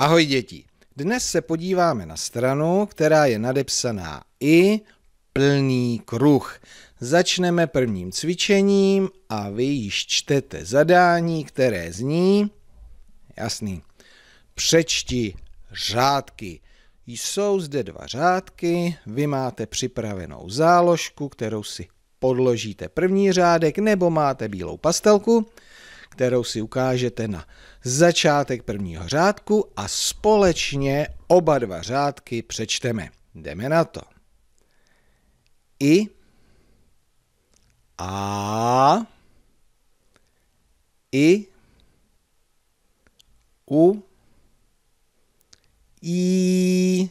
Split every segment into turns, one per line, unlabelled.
Ahoj děti. Dnes se podíváme na stranu, která je nadepsaná i plný kruh. Začneme prvním cvičením a vy již čtete zadání, které zní... Jasný. Přečti řádky. Jsou zde dva řádky, vy máte připravenou záložku, kterou si podložíte první řádek, nebo máte bílou pastelku – kterou si ukážete na začátek prvního řádku a společně oba dva řádky přečteme. Jdeme na to. I a i u i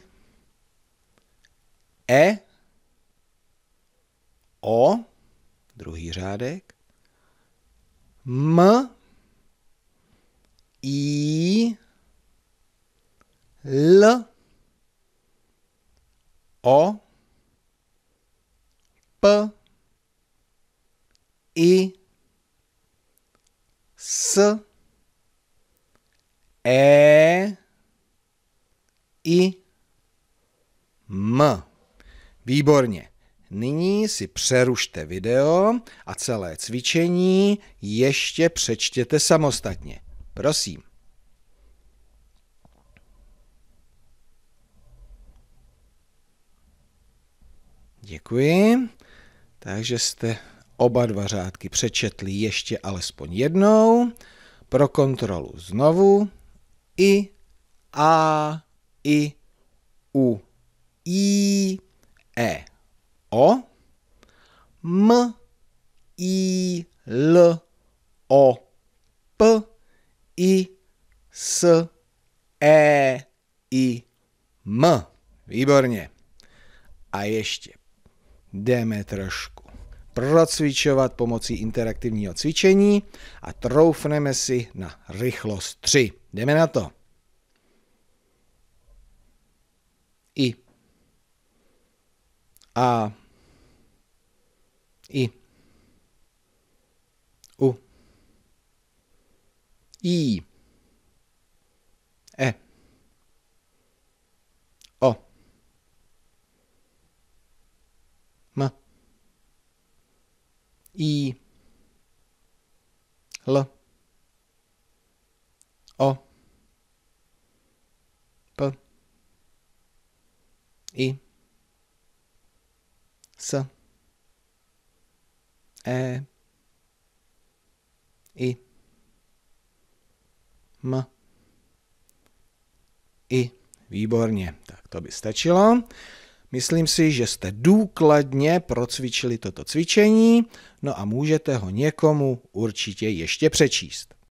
e o druhý řádek m i L O P I S E I M. Výborně. Nyní si přerušte video a celé cvičení ještě přečtěte samostatně. Prosím. Děkuji. Takže jste oba dva řádky přečetli ještě alespoň jednou. Pro kontrolu znovu. I, A, I, U, I, E, O. M, I, L, S, E, I, M. Výborně. A ještě jdeme trošku procvičovat pomocí interaktivního cvičení a troufneme si na rychlost 3. Jdeme na to. I. A. I. U. I. E. Eh. O. Oh. M. I. L. O. P. I. S. E. I. M. i. Výborně, tak to by stačilo. Myslím si, že jste důkladně procvičili toto cvičení, no a můžete ho někomu určitě ještě přečíst.